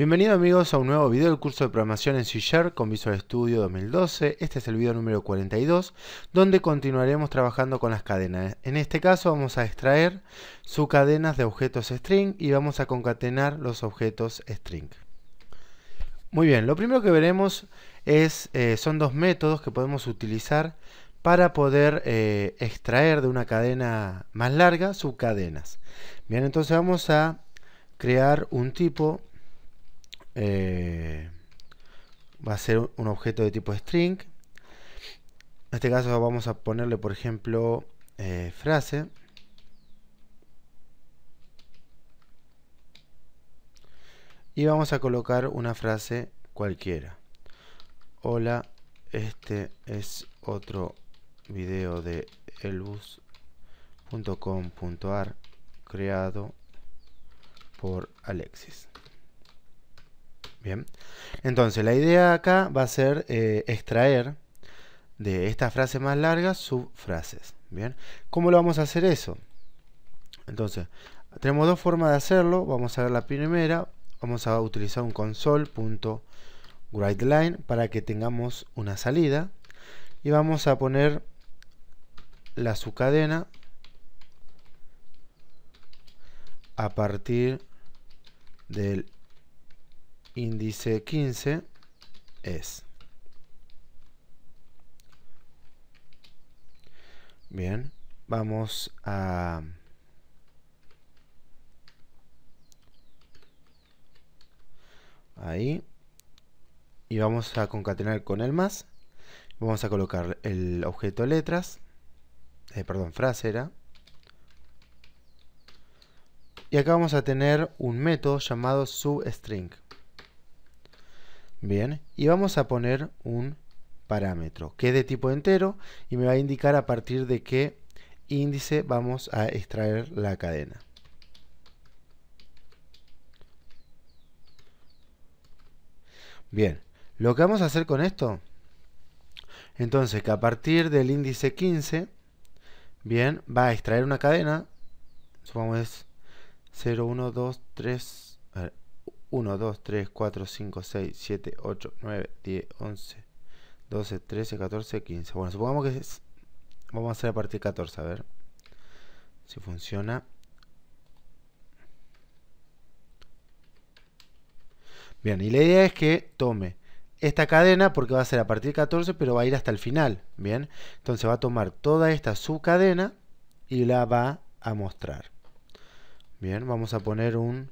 Bienvenidos amigos a un nuevo video del curso de programación en C con Visual Studio 2012. Este es el video número 42 donde continuaremos trabajando con las cadenas. En este caso vamos a extraer subcadenas de objetos string y vamos a concatenar los objetos string. Muy bien, lo primero que veremos es, eh, son dos métodos que podemos utilizar para poder eh, extraer de una cadena más larga subcadenas. Bien, entonces vamos a crear un tipo eh, va a ser un objeto de tipo string. En este caso vamos a ponerle, por ejemplo, eh, frase. Y vamos a colocar una frase cualquiera. Hola, este es otro video de elbus.com.ar creado por Alexis entonces la idea acá va a ser eh, extraer de esta frase más larga subfrases. Bien, ¿cómo lo vamos a hacer eso? Entonces, tenemos dos formas de hacerlo. Vamos a ver la primera. Vamos a utilizar un console.writeLine para que tengamos una salida. Y vamos a poner la subcadena a partir del índice 15 es. Bien, vamos a... Ahí. Y vamos a concatenar con el más. Vamos a colocar el objeto letras. Eh, perdón, frase era. Y acá vamos a tener un método llamado substring. Bien, y vamos a poner un parámetro que es de tipo entero y me va a indicar a partir de qué índice vamos a extraer la cadena. Bien, lo que vamos a hacer con esto, entonces que a partir del índice 15, bien, va a extraer una cadena, supongamos es 0, 1, 2, 3, a ver, 1, 2, 3, 4, 5, 6, 7, 8, 9, 10, 11, 12, 13, 14, 15. Bueno, supongamos que vamos a hacer a partir 14, a ver si funciona. Bien, y la idea es que tome esta cadena porque va a ser a partir 14, pero va a ir hasta el final, ¿bien? Entonces va a tomar toda esta subcadena y la va a mostrar. Bien, vamos a poner un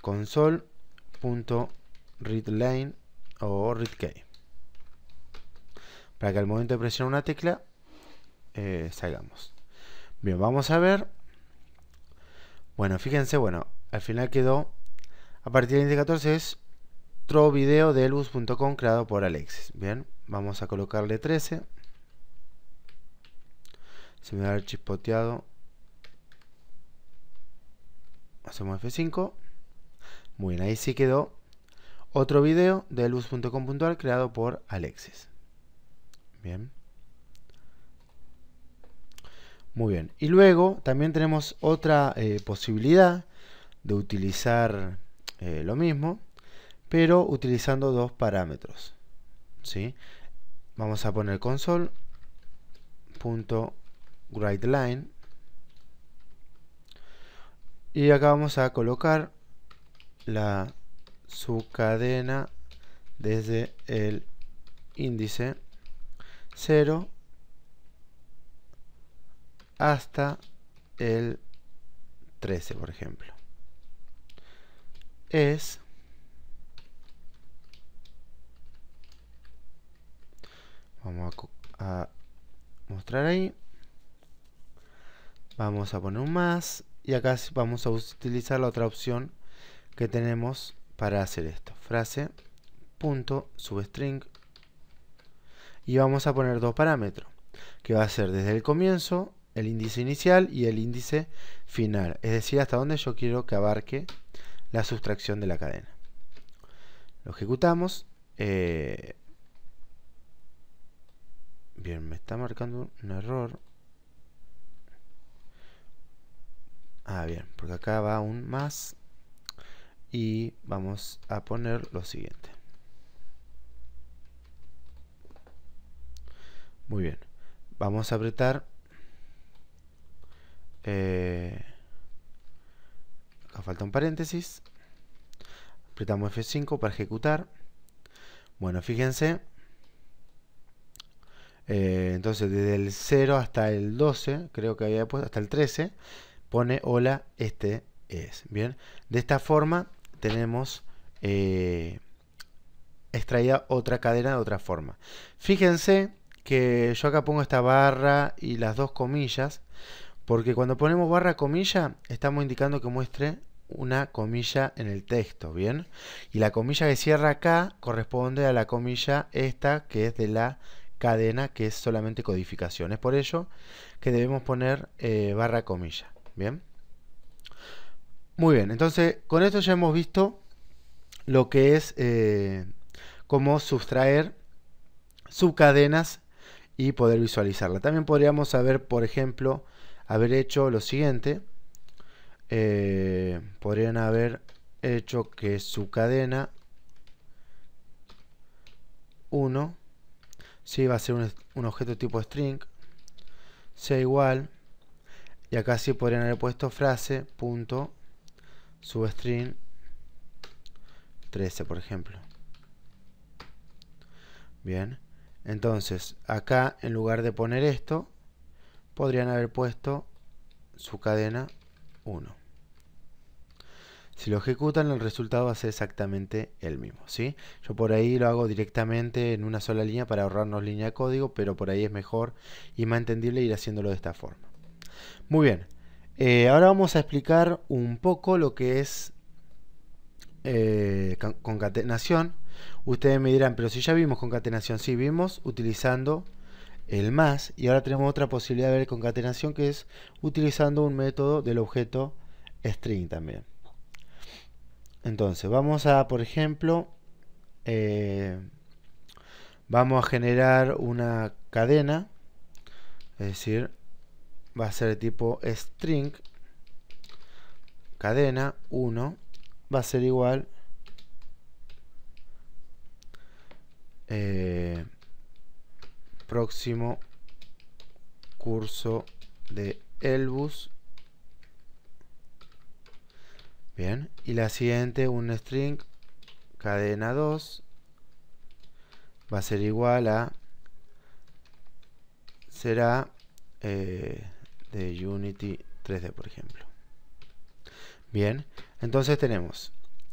console punto readLine o readKey para que al momento de presionar una tecla eh, salgamos bien vamos a ver bueno fíjense bueno al final quedó a partir del 14 es otro video de elbus.com creado por Alexis bien vamos a colocarle 13 se me va a chispoteado hacemos F5 muy bien, ahí sí quedó otro video de luz.com.ar creado por Alexis. Bien. Muy bien. Y luego también tenemos otra eh, posibilidad de utilizar eh, lo mismo, pero utilizando dos parámetros. ¿sí? Vamos a poner console.writeLine y acá vamos a colocar la cadena desde el índice 0 hasta el 13 por ejemplo es vamos a, a mostrar ahí vamos a poner un más y acá vamos a utilizar la otra opción que tenemos para hacer esto. Frase punto substring y vamos a poner dos parámetros que va a ser desde el comienzo el índice inicial y el índice final, es decir, hasta donde yo quiero que abarque la sustracción de la cadena. Lo ejecutamos. Eh, bien, me está marcando un error. Ah, bien, porque acá va un más y vamos a poner lo siguiente. Muy bien, vamos a apretar eh, acá falta un paréntesis apretamos F5 para ejecutar bueno, fíjense eh, entonces desde el 0 hasta el 12 creo que había puesto, hasta el 13 pone hola, este es bien, de esta forma tenemos eh, extraída otra cadena de otra forma. Fíjense que yo acá pongo esta barra y las dos comillas, porque cuando ponemos barra comilla estamos indicando que muestre una comilla en el texto, ¿bien? Y la comilla que cierra acá corresponde a la comilla esta que es de la cadena que es solamente codificación. Es por ello que debemos poner eh, barra comilla, ¿bien? Muy bien, entonces con esto ya hemos visto lo que es eh, cómo sustraer subcadenas y poder visualizarla. También podríamos haber, por ejemplo, haber hecho lo siguiente. Eh, podrían haber hecho que su cadena 1 si va a ser un, objeto tipo string sea igual y acá sí podrían haber puesto frase punto substring 13 por ejemplo bien entonces acá en lugar de poner esto podrían haber puesto su cadena 1 si lo ejecutan el resultado va a ser exactamente el mismo ¿sí? yo por ahí lo hago directamente en una sola línea para ahorrarnos línea de código pero por ahí es mejor y más entendible ir haciéndolo de esta forma muy bien eh, ahora vamos a explicar un poco lo que es eh, concatenación. Ustedes me dirán, pero si ya vimos concatenación, sí, vimos utilizando el más y ahora tenemos otra posibilidad de ver concatenación que es utilizando un método del objeto string también. Entonces, vamos a, por ejemplo, eh, vamos a generar una cadena, es decir, va a ser tipo string cadena 1 va a ser igual eh, próximo curso de Elbus bien y la siguiente un string cadena 2 va a ser igual a será eh, de Unity 3D, por ejemplo. Bien, entonces tenemos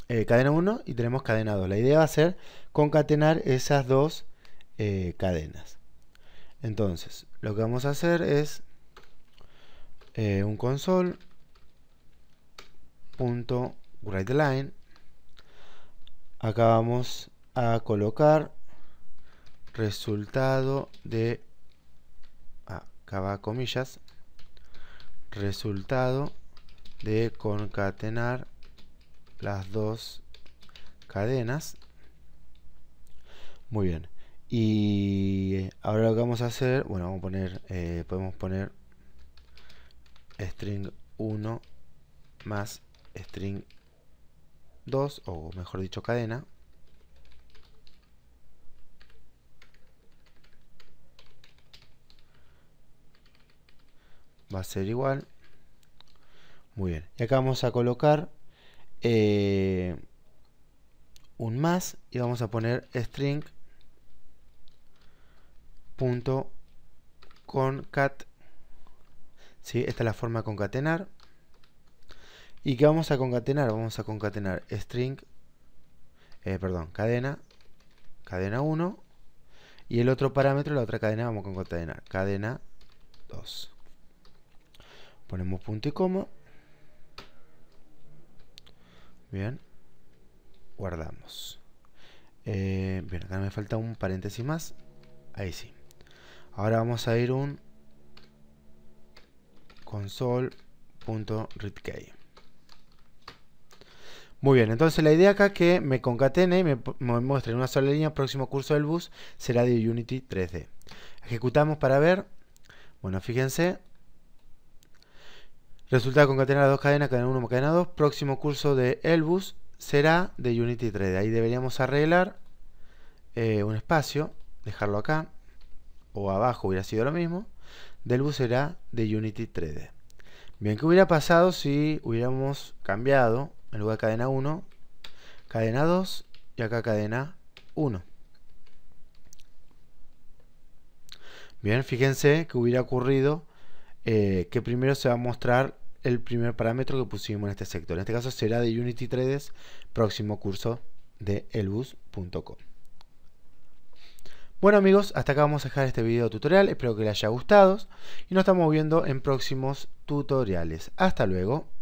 eh, cadena 1 y tenemos cadena 2. La idea va a ser concatenar esas dos eh, cadenas. Entonces, lo que vamos a hacer es eh, un console punto write acá vamos a colocar resultado de ah, acá va comillas resultado de concatenar las dos cadenas. Muy bien. Y ahora lo que vamos a hacer, bueno, vamos a poner, eh, podemos poner string 1 más string 2, o mejor dicho cadena, va a ser igual. Muy bien. Y acá vamos a colocar eh, un más y vamos a poner string punto concat. ¿Sí? Esta es la forma de concatenar. ¿Y qué vamos a concatenar? Vamos a concatenar string, eh, perdón, cadena, cadena 1. Y el otro parámetro, la otra cadena, vamos a concatenar cadena 2. Ponemos punto y coma. Bien. Guardamos. Eh, bien, acá me falta un paréntesis más. Ahí sí. Ahora vamos a ir un console.readkey. Muy bien, entonces la idea acá que me concatene y me, me muestre en una sola línea próximo curso del bus será de Unity 3D. Ejecutamos para ver. Bueno, fíjense, Resultado concatenar las dos cadenas, cadena 1 cadena 2. Próximo curso de Elbus será de Unity 3D. Ahí deberíamos arreglar eh, un espacio, dejarlo acá o abajo hubiera sido lo mismo. Del bus será de Unity 3D. Bien, ¿qué hubiera pasado si hubiéramos cambiado en lugar de cadena 1, cadena 2 y acá cadena 1? Bien, fíjense que hubiera ocurrido eh, que primero se va a mostrar el primer parámetro que pusimos en este sector. En este caso será de Unity Trades, próximo curso de elbus.com. Bueno amigos, hasta acá vamos a dejar este video tutorial, espero que les haya gustado y nos estamos viendo en próximos tutoriales. Hasta luego.